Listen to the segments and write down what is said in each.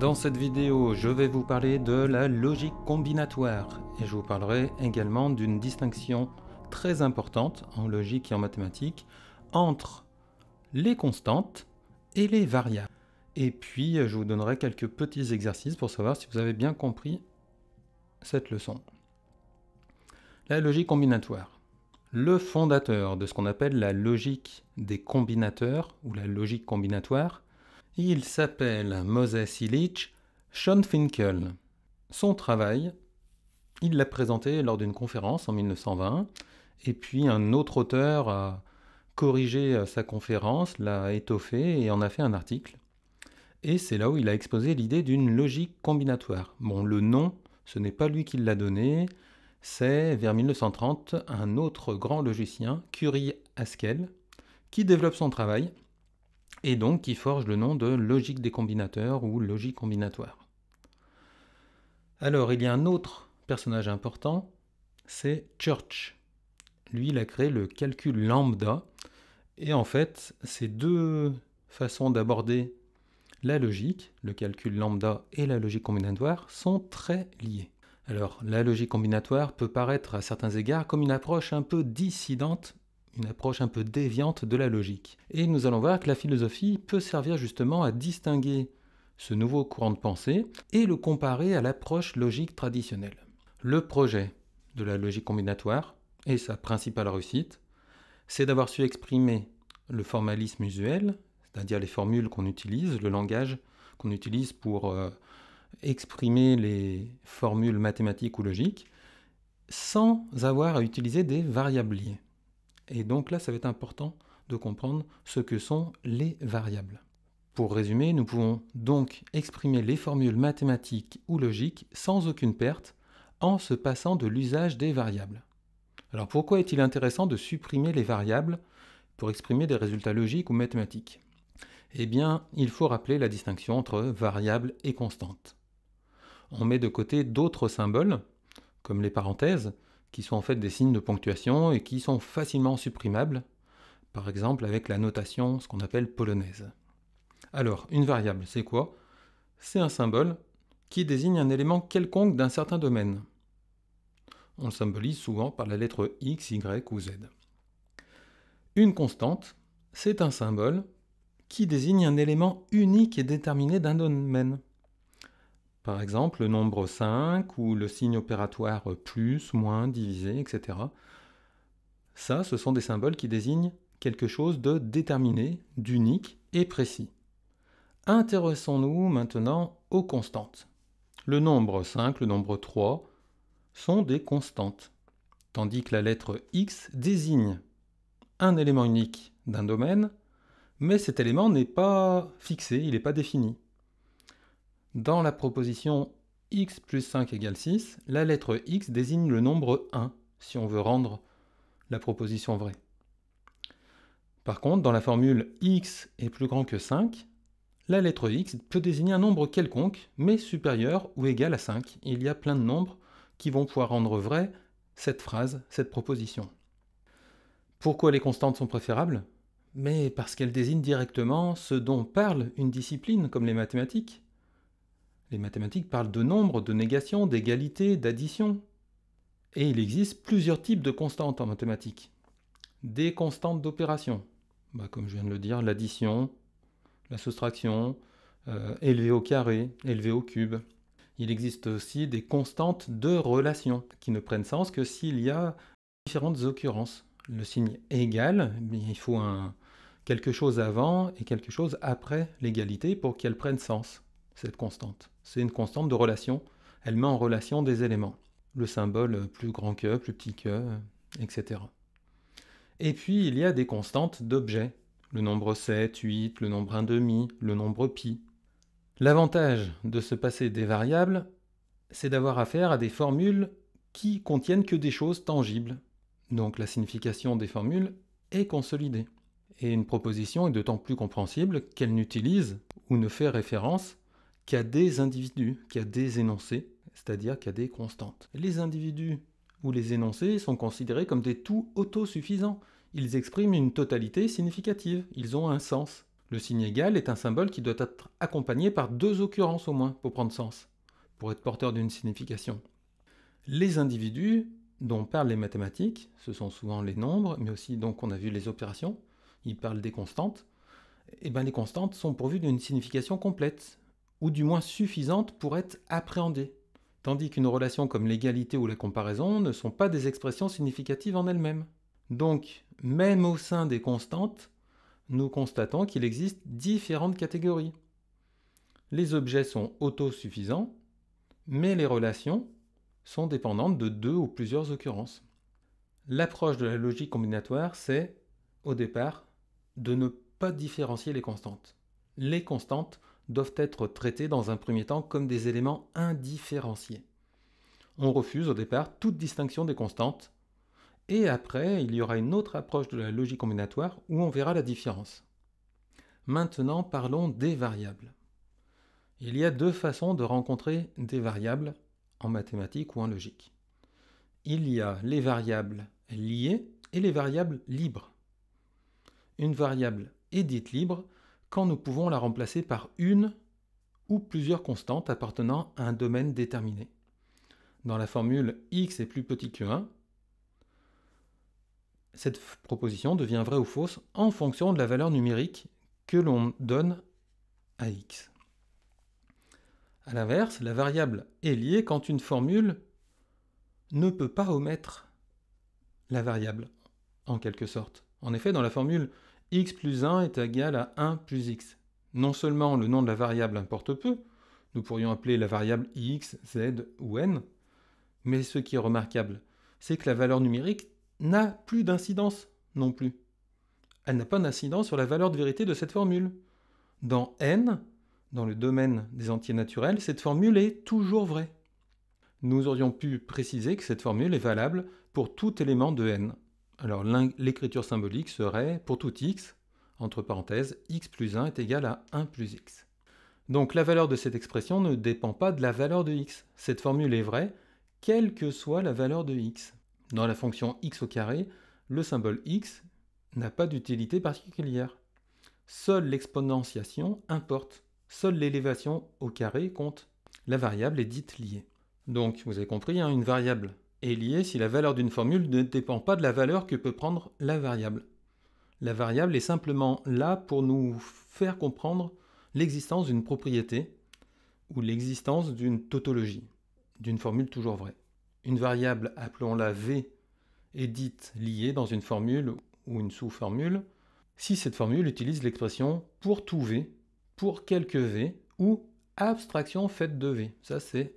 Dans cette vidéo, je vais vous parler de la logique combinatoire et je vous parlerai également d'une distinction très importante en logique et en mathématiques entre les constantes et les variables. Et puis, je vous donnerai quelques petits exercices pour savoir si vous avez bien compris cette leçon. La logique combinatoire. Le fondateur de ce qu'on appelle la logique des combinateurs ou la logique combinatoire, il s'appelle Moses Illich Schoenfinkel. Son travail, il l'a présenté lors d'une conférence en 1920, et puis un autre auteur a corrigé euh, sa conférence, l'a étoffé et en a fait un article. Et c'est là où il a exposé l'idée d'une logique combinatoire. Bon, le nom, ce n'est pas lui qui l'a donné, c'est vers 1930 un autre grand logicien, Curie Haskell, qui développe son travail et donc qui forge le nom de logique des combinateurs ou logique combinatoire. Alors il y a un autre personnage important, c'est Church. Lui, il a créé le calcul lambda, et en fait, ces deux façons d'aborder la logique, le calcul lambda et la logique combinatoire, sont très liées. Alors, la logique combinatoire peut paraître à certains égards comme une approche un peu dissidente une approche un peu déviante de la logique. Et nous allons voir que la philosophie peut servir justement à distinguer ce nouveau courant de pensée et le comparer à l'approche logique traditionnelle. Le projet de la logique combinatoire, et sa principale réussite, c'est d'avoir su exprimer le formalisme usuel, c'est-à-dire les formules qu'on utilise, le langage qu'on utilise pour euh, exprimer les formules mathématiques ou logiques, sans avoir à utiliser des liées. Et donc là, ça va être important de comprendre ce que sont les variables. Pour résumer, nous pouvons donc exprimer les formules mathématiques ou logiques sans aucune perte en se passant de l'usage des variables. Alors pourquoi est-il intéressant de supprimer les variables pour exprimer des résultats logiques ou mathématiques Eh bien, il faut rappeler la distinction entre variable et constante. On met de côté d'autres symboles, comme les parenthèses, qui sont en fait des signes de ponctuation et qui sont facilement supprimables, par exemple avec la notation, ce qu'on appelle polonaise. Alors, une variable, c'est quoi C'est un symbole qui désigne un élément quelconque d'un certain domaine. On le symbolise souvent par la lettre X, Y ou Z. Une constante, c'est un symbole qui désigne un élément unique et déterminé d'un domaine. Par exemple, le nombre 5 ou le signe opératoire plus, moins, divisé, etc. Ça, ce sont des symboles qui désignent quelque chose de déterminé, d'unique et précis. Intéressons-nous maintenant aux constantes. Le nombre 5, le nombre 3 sont des constantes, tandis que la lettre X désigne un élément unique d'un domaine, mais cet élément n'est pas fixé, il n'est pas défini. Dans la proposition x plus 5 égale 6, la lettre x désigne le nombre 1, si on veut rendre la proposition vraie. Par contre, dans la formule x est plus grand que 5, la lettre x peut désigner un nombre quelconque, mais supérieur ou égal à 5. Il y a plein de nombres qui vont pouvoir rendre vraie cette phrase, cette proposition. Pourquoi les constantes sont préférables Mais parce qu'elles désignent directement ce dont parle une discipline comme les mathématiques, les mathématiques parlent de nombre, de négation, d'égalité, d'addition. Et il existe plusieurs types de constantes en mathématiques. Des constantes d'opération, bah, comme je viens de le dire, l'addition, la soustraction, euh, élevé au carré, élevé au cube. Il existe aussi des constantes de relation qui ne prennent sens que s'il y a différentes occurrences. Le signe égal, il faut quelque chose avant et quelque chose après l'égalité pour qu'elle prenne sens, cette constante. C'est une constante de relation. Elle met en relation des éléments. Le symbole euh, plus grand que, plus petit que, euh, etc. Et puis il y a des constantes d'objets. Le nombre 7, 8, le nombre 1,5, le nombre pi. L'avantage de se passer des variables, c'est d'avoir affaire à des formules qui contiennent que des choses tangibles. Donc la signification des formules est consolidée. Et une proposition est d'autant plus compréhensible qu'elle n'utilise ou ne fait référence qu'il a des individus, qui a des énoncés, c'est-à-dire qu'il a des constantes. Les individus ou les énoncés sont considérés comme des tout autosuffisants. Ils expriment une totalité significative, ils ont un sens. Le signe égal est un symbole qui doit être accompagné par deux occurrences au moins pour prendre sens, pour être porteur d'une signification. Les individus dont parlent les mathématiques, ce sont souvent les nombres, mais aussi donc on a vu les opérations, ils parlent des constantes, et eh bien les constantes sont pourvues d'une signification complète, ou du moins suffisante pour être appréhendée, tandis qu'une relation comme l'égalité ou la comparaison ne sont pas des expressions significatives en elles-mêmes. Donc, même au sein des constantes, nous constatons qu'il existe différentes catégories. Les objets sont autosuffisants, mais les relations sont dépendantes de deux ou plusieurs occurrences. L'approche de la logique combinatoire, c'est, au départ, de ne pas différencier les constantes. Les constantes doivent être traités dans un premier temps comme des éléments indifférenciés. On refuse au départ toute distinction des constantes, et après il y aura une autre approche de la logique combinatoire où on verra la différence. Maintenant parlons des variables. Il y a deux façons de rencontrer des variables en mathématiques ou en logique. Il y a les variables liées et les variables libres. Une variable est dite libre quand nous pouvons la remplacer par une ou plusieurs constantes appartenant à un domaine déterminé. Dans la formule x est plus petit que 1, cette proposition devient vraie ou fausse en fonction de la valeur numérique que l'on donne à x. A l'inverse, la variable est liée quand une formule ne peut pas omettre la variable, en quelque sorte. En effet, dans la formule x plus 1 est égal à 1 plus x. Non seulement le nom de la variable importe peu, nous pourrions appeler la variable x, z ou n, mais ce qui est remarquable, c'est que la valeur numérique n'a plus d'incidence non plus. Elle n'a pas d'incidence sur la valeur de vérité de cette formule. Dans n, dans le domaine des entiers naturels, cette formule est toujours vraie. Nous aurions pu préciser que cette formule est valable pour tout élément de n. Alors l'écriture symbolique serait pour tout x, entre parenthèses, x plus 1 est égal à 1 plus x. Donc la valeur de cette expression ne dépend pas de la valeur de x. Cette formule est vraie, quelle que soit la valeur de x. Dans la fonction x au carré, le symbole x n'a pas d'utilité particulière. Seule l'exponentiation importe. Seule l'élévation au carré compte. La variable est dite liée. Donc, vous avez compris, hein, une variable est lié si la valeur d'une formule ne dépend pas de la valeur que peut prendre la variable. La variable est simplement là pour nous faire comprendre l'existence d'une propriété ou l'existence d'une tautologie, d'une formule toujours vraie. Une variable, appelons-la V, est dite liée dans une formule ou une sous-formule si cette formule utilise l'expression pour tout V, pour quelques V ou abstraction faite de V. Ça, c'est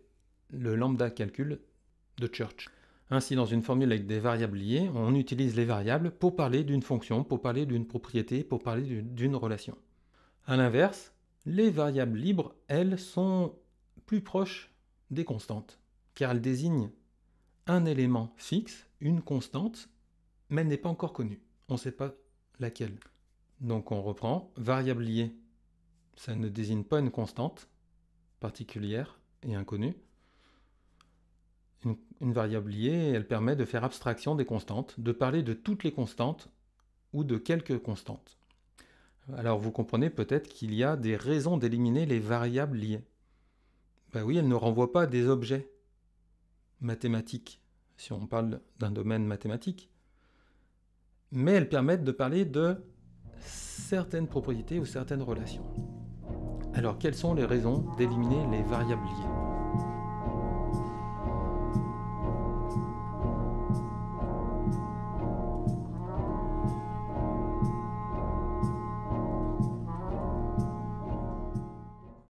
le lambda calcul de Church. Ainsi, dans une formule avec des variables liées, on utilise les variables pour parler d'une fonction, pour parler d'une propriété, pour parler d'une relation. A l'inverse, les variables libres, elles, sont plus proches des constantes, car elles désignent un élément fixe, une constante, mais elle n'est pas encore connue. On ne sait pas laquelle. Donc on reprend variable liée. Ça ne désigne pas une constante particulière et inconnue une, variable liée, elle permet de faire abstraction des constantes, de parler de toutes les constantes ou de quelques constantes. Alors vous comprenez peut-être qu'il y a des raisons d'éliminer les variables liées. Ben oui, elles ne renvoient pas des objets mathématiques, si on parle d'un domaine mathématique, mais elles permettent de parler de certaines propriétés ou certaines relations. Alors quelles sont les raisons d'éliminer les variables liées